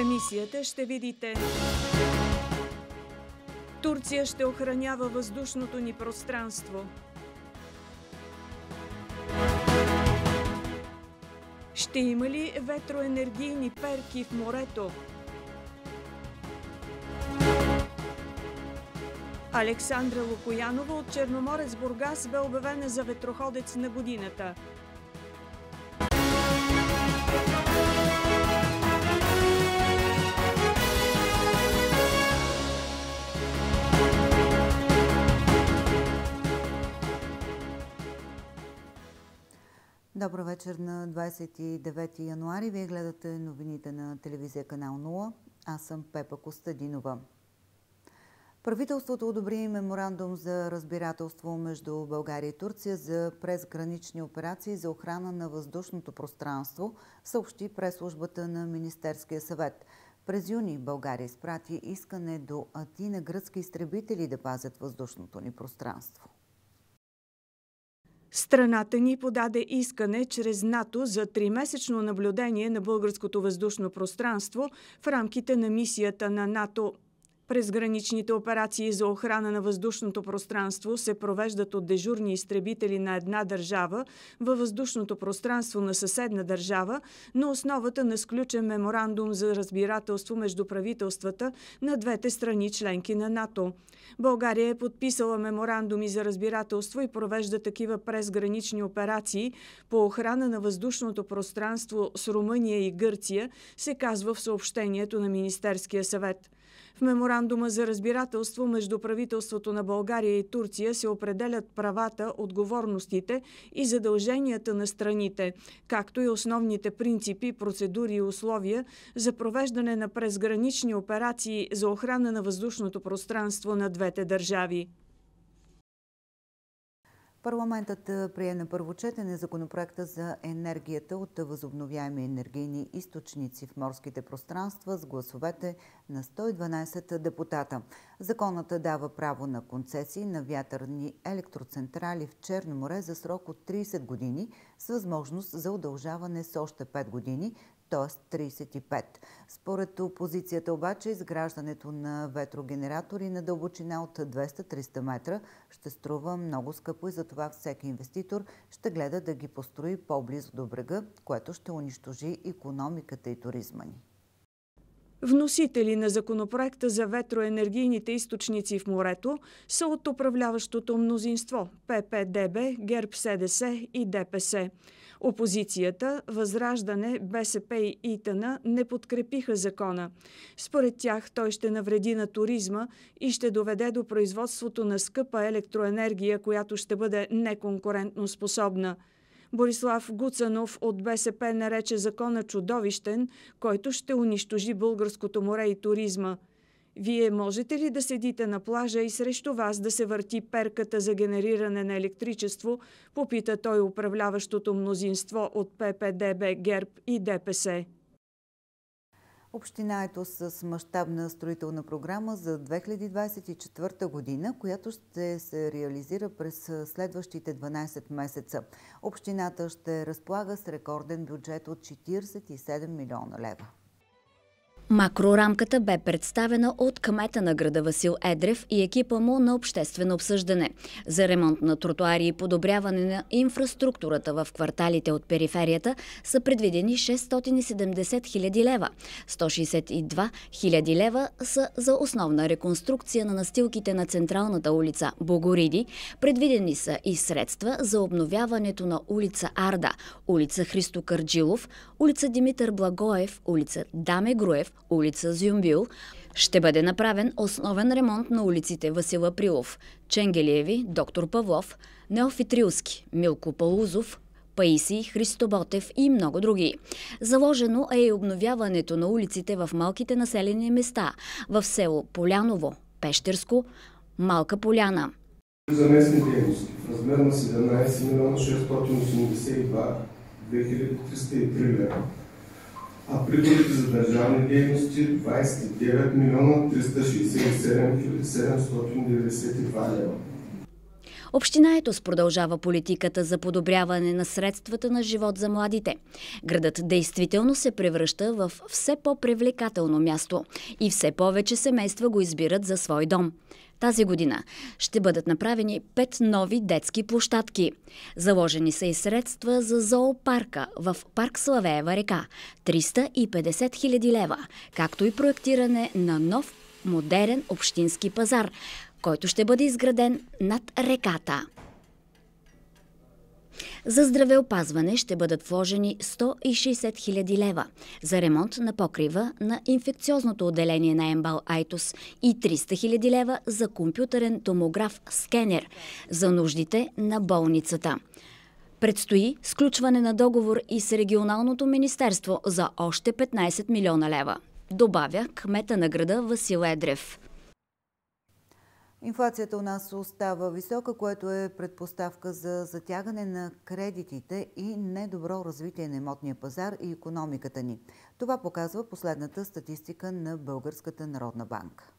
емисията ще видите Турция ще охранява въздушното ни пространство. Ще има ли ветроенергийни перки в морето? Александра Лукоянова от Черноморец Бургас бе обявена за ветроходец на годината. Добър вечер на 29 януари. Вие гледате новините на телевизия Канал 0. Аз съм Пепа Костадинова. Правителството одобри меморандум за разбирателство между България и Турция за презгранични операции за охрана на въздушното пространство, съобщи през службата на Министерския съвет. През юни България изпрати искане до Атина гръцки изтребители да пазят въздушното ни пространство. Страната ни подаде искане чрез НАТО за тримесечно наблюдение на българското въздушно пространство в рамките на мисията на НАТО през граничните операции за охрана на въздушното пространство се провеждат от дежурни изтребители на една държава във въздушното пространство на съседна държава на основата на сключен меморандум за разбирателство между правителствата на двете страни членки на НАТО. България е подписала меморандуми за разбирателство и провежда такива презгранични операции по охрана на въздушното пространство с Румъния и Гърция, се казва в съобщението на Министерския съвет. В меморандума за разбирателство между правителството на България и Турция се определят правата, отговорностите и задълженията на страните, както и основните принципи, процедури и условия за провеждане на презгранични операции за охрана на въздушното пространство на двете държави. Парламентът прие на първо четене законопроекта за енергията от възобновяеми енергийни източници в морските пространства с гласовете на 112 депутата. Законът дава право на концесии на вятърни електроцентрали в Черно море за срок от 30 години с възможност за удължаване с още 5 години т.е. 35. Според опозицията обаче изграждането на ветрогенератори на дълбочина от 200-300 метра ще струва много скъпо и затова всеки инвеститор ще гледа да ги построи по-близо до брега, което ще унищожи економиката и туризма ни. Вносители на законопроекта за ветроенергийните източници в морето са от управляващото мнозинство – ППДБ, ГЕРБ-СДС и ДПС – Опозицията, Възраждане, БСП и ИТН не подкрепиха закона. Според тях той ще навреди на туризма и ще доведе до производството на скъпа електроенергия, която ще бъде неконкурентно способна. Борислав Гуцанов от БСП нарече закона чудовищен, който ще унищожи българското море и туризма – вие можете ли да седите на плажа и срещу вас да се върти перката за генериране на електричество, попита той управляващото мнозинство от ППДБ, ГЕРБ и ДПС. Община ето с мащабна строителна програма за 2024 година, която ще се реализира през следващите 12 месеца. Общината ще разполага с рекорден бюджет от 47 милиона лева. Макрорамката бе представена от кмета на града Васил Едрев и екипа му на обществено обсъждане за ремонт на тротуари и подобряване на инфраструктурата в кварталите от периферията са предвидени 670 хиляди лева. 162 хиляди лева са за основна реконструкция на настилките на централната улица Богориди. Предвидени са и средства за обновяването на улица Арда, улица Христо Карджилов, улица Димитър Благоев, улица Даме Груев, улица Зюмбил, ще бъде направен основен ремонт на улиците Васила Прилов, Ченгелиеви, Доктор Павлов, Неофитрилски, Милко Палузов, Паиси, Христоботев и много други. Заложено е и обновяването на улиците в малките населени места в село Поляново, Пещерско, Малка Поляна. За местни дейности в размер на 17 682 2303 лева а приходите за държавни дейности 29 милиона 367 792 лева. Община Етос продължава политиката за подобряване на средствата на живот за младите. Градът действително се превръща в все по-привлекателно място и все повече семейства го избират за свой дом. Тази година ще бъдат направени пет нови детски площадки. Заложени са и средства за зоопарка в парк Славеева река – 350 хиляди лева, както и проектиране на нов модерен общински пазар, който ще бъде изграден над реката. За здравеопазване ще бъдат вложени 160 хиляди лева за ремонт на покрива на инфекциозното отделение на МБАЛ Айтос и 300 хиляди лева за компютърен томограф скенер за нуждите на болницата. Предстои сключване на договор и с регионалното министерство за още 15 милиона лева. Добавя кмета на града Васил Едрев. Инфлацията у нас остава висока, което е предпоставка за затягане на кредитите и недобро развитие на имотния пазар и економиката ни. Това показва последната статистика на Българската народна банка.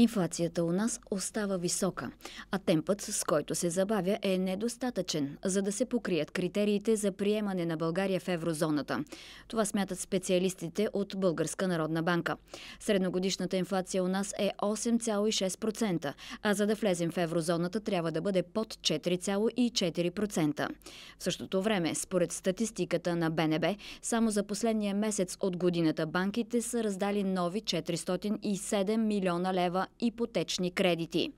Инфлацията у нас остава висока, а темпът, с който се забавя, е недостатъчен, за да се покрият критериите за приемане на България в еврозоната. Това смятат специалистите от Българска народна банка. Средногодишната инфлация у нас е 8,6%, а за да влезем в еврозоната трябва да бъде под 4,4%. В същото време, според статистиката на БНБ, само за последния месец от годината банките са раздали нови 407 милиона лева ипотечни кредити.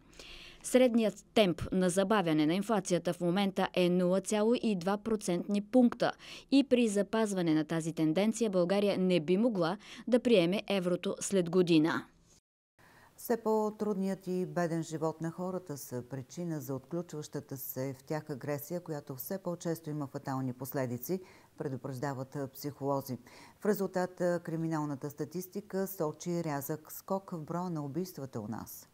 Средният темп на забавяне на инфлацията в момента е 0,2% пункта и при запазване на тази тенденция България не би могла да приеме еврото след година. Все по-трудният и беден живот на хората са причина за отключващата се в тях агресия, която все по-често има фатални последици – предупреждават психолози. В резултат криминалната статистика сочи рязък скок в броя на убийствата у нас.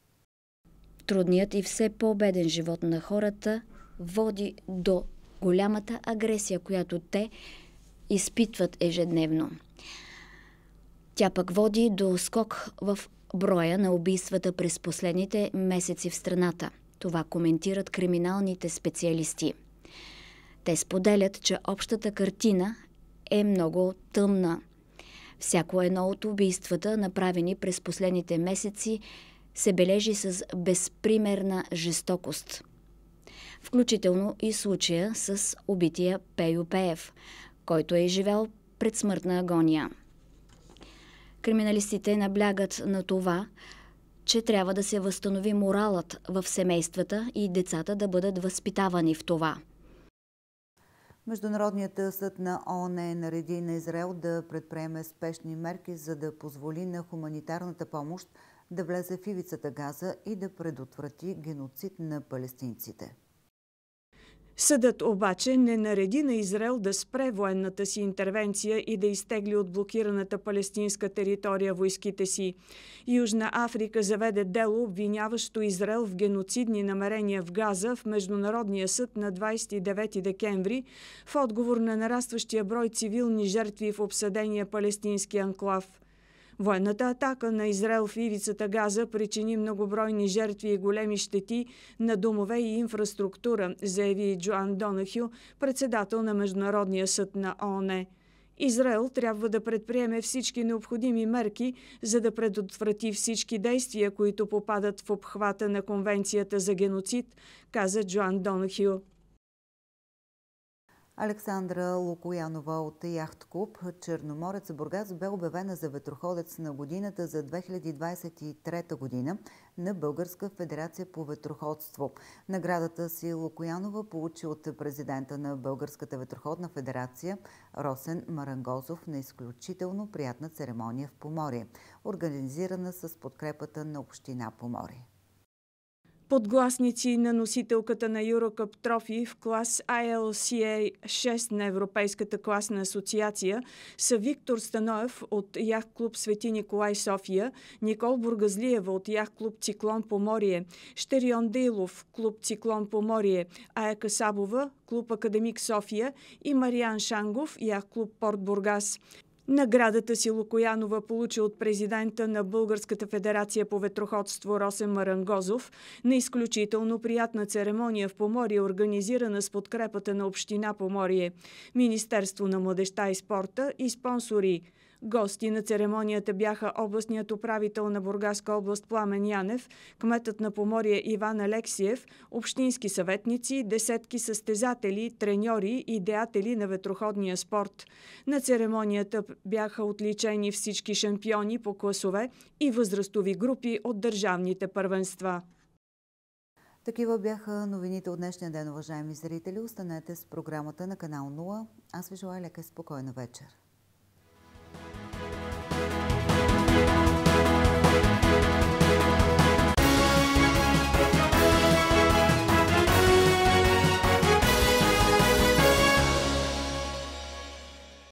Трудният и все по-беден живот на хората води до голямата агресия, която те изпитват ежедневно. Тя пък води до скок в броя на убийствата през последните месеци в страната. Това коментират криминалните специалисти – те споделят, че общата картина е много тъмна. Всяко едно от убийствата, направени през последните месеци, се бележи с безпримерна жестокост. Включително и случая с убития Пейо Пеев, който е живял смъртна агония. Криминалистите наблягат на това, че трябва да се възстанови моралът в семействата и децата да бъдат възпитавани в това – Международният съд на ООН е нареди на Израел да предприеме спешни мерки, за да позволи на хуманитарната помощ да влезе в ивицата Газа и да предотврати геноцид на палестинците. Съдът обаче не нареди на Израел да спре военната си интервенция и да изтегли от блокираната палестинска територия войските си. Южна Африка заведе дело, обвиняващо Израел в геноцидни намерения в Газа в Международния съд на 29 декември в отговор на нарастващия брой цивилни жертви в обсъдения палестински анклав – Военната атака на Израел в ивицата Газа причини многобройни жертви и големи щети на домове и инфраструктура, заяви Джоан Донахю, председател на Международния съд на ООН. Израел трябва да предприеме всички необходими мерки, за да предотврати всички действия, които попадат в обхвата на Конвенцията за геноцид, каза Джоан Донахю. Александра Лукоянова от Яхт Клуб Черноморец Бургас бе обявена за ветроходец на годината за 2023 година на Българска федерация по ветроходство. Наградата си Лукоянова получи от президента на Българската ветроходна федерация Росен Марангозов на изключително приятна церемония в Поморие, организирана с подкрепата на Община Поморие подгласници на носителката на Eurocap Trophy в клас ILCA 6 на Европейската класна асоциация са Виктор Станоев от Ях клуб Свети Николай София, Никол Бургазлиева от Ях клуб Циклон Поморие, Штерион Дейлов, клуб Циклон Поморие, Ая Касабова, клуб Академик София и Мариан Шангов, Ях клуб Порт Бургас. Наградата си Лукоянова получи от президента на Българската федерация по ветроходство Росен Марангозов на изключително приятна церемония в Поморие, организирана с подкрепата на Община Поморие, Министерство на младеща и спорта и спонсори Гости на церемонията бяха областният управител на Бургаска област Пламен Янев, кметът на Поморие Иван Алексиев, общински съветници, десетки състезатели, треньори и деятели на ветроходния спорт. На церемонията бяха отличени всички шампиони по класове и възрастови групи от държавните първенства. Такива бяха новините от днешния ден, уважаеми зрители. Останете с програмата на канал 0. Аз ви желая лека и спокойна вечер.